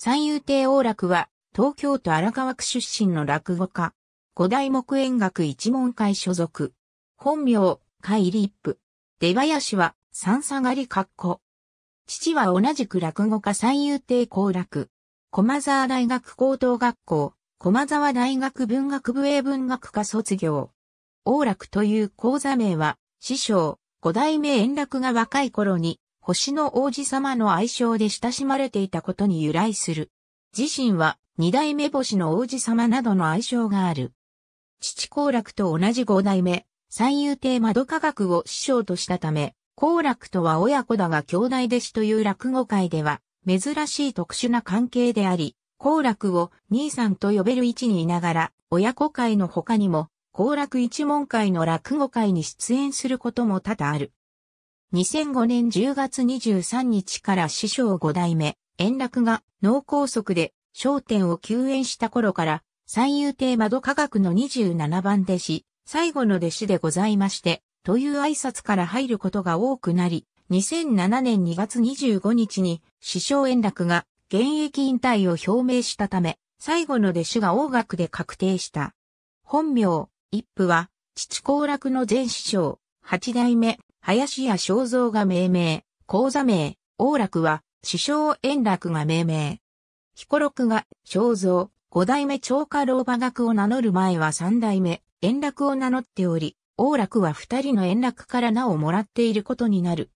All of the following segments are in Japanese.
三遊亭王楽は、東京都荒川区出身の落語家。五代目演楽一門会所属。本名、海リップ。出林は、三下がり格好。父は同じく落語家三遊亭好楽。駒沢大学高等学校、駒沢大学文学部英文学科卒業。王楽という講座名は、師匠、五代目円楽が若い頃に星の王子様の愛称で親しまれていたことに由来する。自身は二代目星の王子様などの愛称がある。父光楽と同じ五代目、三遊亭窓科学を師匠としたため、光楽とは親子だが兄弟弟子という落語界では珍しい特殊な関係であり、光楽を兄さんと呼べる位置にいながら、親子会の他にも、光楽一門会の落語会に出演することも多々ある。2005年10月23日から師匠5代目、円楽が脳梗塞で商店を休園した頃から、三遊亭窓科学の27番弟子、最後の弟子でございまして、という挨拶から入ることが多くなり、2007年2月25日に師匠円楽が現役引退を表明したため、最後の弟子が大学で確定した。本名、一夫は、父幸楽の前師匠、八代目、林家正蔵が命名、講座名、王楽は、師匠円楽が命名。彦六が、正蔵、五代目長家老馬学を名乗る前は三代目、円楽を名乗っており、王楽は二人の円楽から名をもらっていることになる。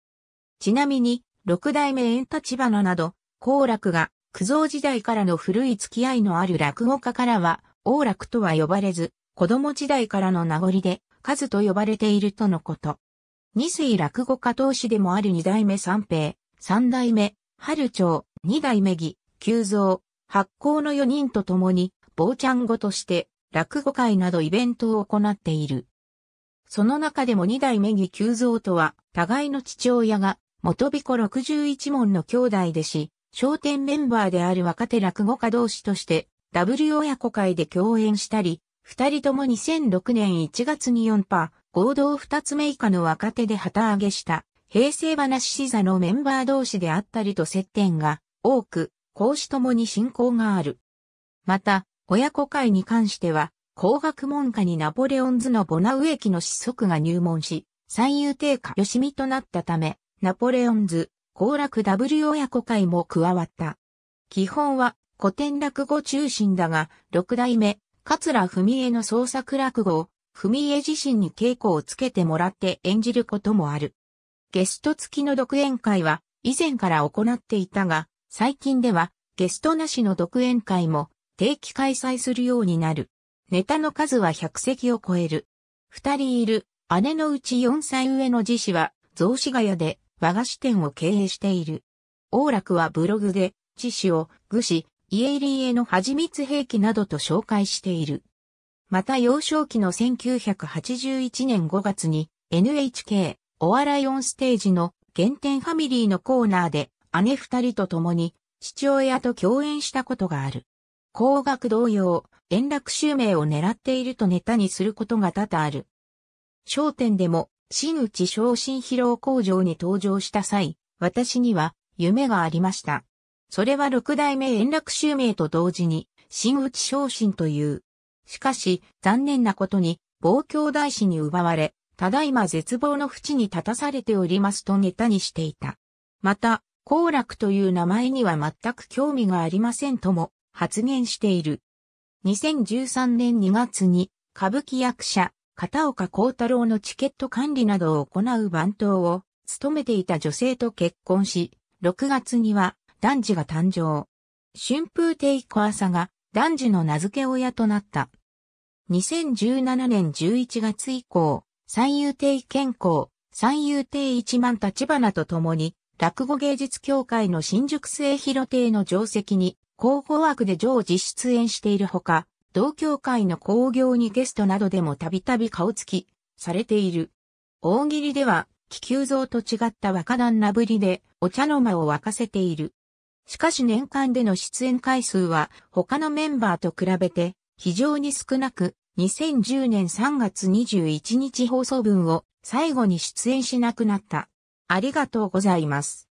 ちなみに、六代目円立花など、幸楽が、九蔵時代からの古い付き合いのある落語家からは、王楽とは呼ばれず、子供時代からの名残で、数と呼ばれているとのこと。二水落語家同士でもある二代目三平、三代目、春長、二代目義、九蔵、発行の四人と共に、坊ちゃん語として、落語会などイベントを行っている。その中でも二代目義九蔵とは、互いの父親が、元彦六十一門の兄弟でし、商店メンバーである若手落語家同士として、ダブル親子会で共演したり、二人とも2006年1月に4パー、合同二つ目以下の若手で旗揚げした、平成話し座のメンバー同士であったりと接点が多く、講師ともに信仰がある。また、親子会に関しては、工学門下にナポレオンズのボナウエキの子息が入門し、三遊亭下よしみとなったため、ナポレオンズ、後楽 W 親子会も加わった。基本は古典落語中心だが、六代目、桂文江の創作落語を文江自身に稽古をつけてもらって演じることもある。ゲスト付きの独演会は以前から行っていたが、最近ではゲストなしの独演会も定期開催するようになる。ネタの数は100席を超える。二人いる姉のうち4歳上の自死は雑司ヶ谷で和菓子店を経営している。王楽はブログで自死を愚子、家入りへの蜂蜜兵器などと紹介している。また幼少期の1981年5月に NHK お笑いオンステージの原点ファミリーのコーナーで姉二人と共に父親と共演したことがある。高額同様、円楽襲名を狙っているとネタにすることが多々ある。商店でも、新内昇進披露工場に登場した際、私には夢がありました。それは六代目円楽襲名と同時に、新内昇進というしかし、残念なことに、望郷大使に奪われ、ただいま絶望の淵に立たされておりますとネタにしていた。また、幸楽という名前には全く興味がありませんとも発言している。2013年2月に歌舞伎役者、片岡幸太郎のチケット管理などを行う番頭を務めていた女性と結婚し、6月には男児が誕生。春風亭小朝が男児の名付け親となった。2017年11月以降、三遊亭健康、三遊亭一万立花と共に、落語芸術協会の新宿末広亭の定席に、広報枠で常時出演しているほか、同協会の興行にゲストなどでもたびたび顔つき、されている。大喜利では、気球像と違った若旦那ぶりで、お茶の間を沸かせている。しかし年間での出演回数は他のメンバーと比べて非常に少なく、2010年3月21日放送分を最後に出演しなくなった。ありがとうございます。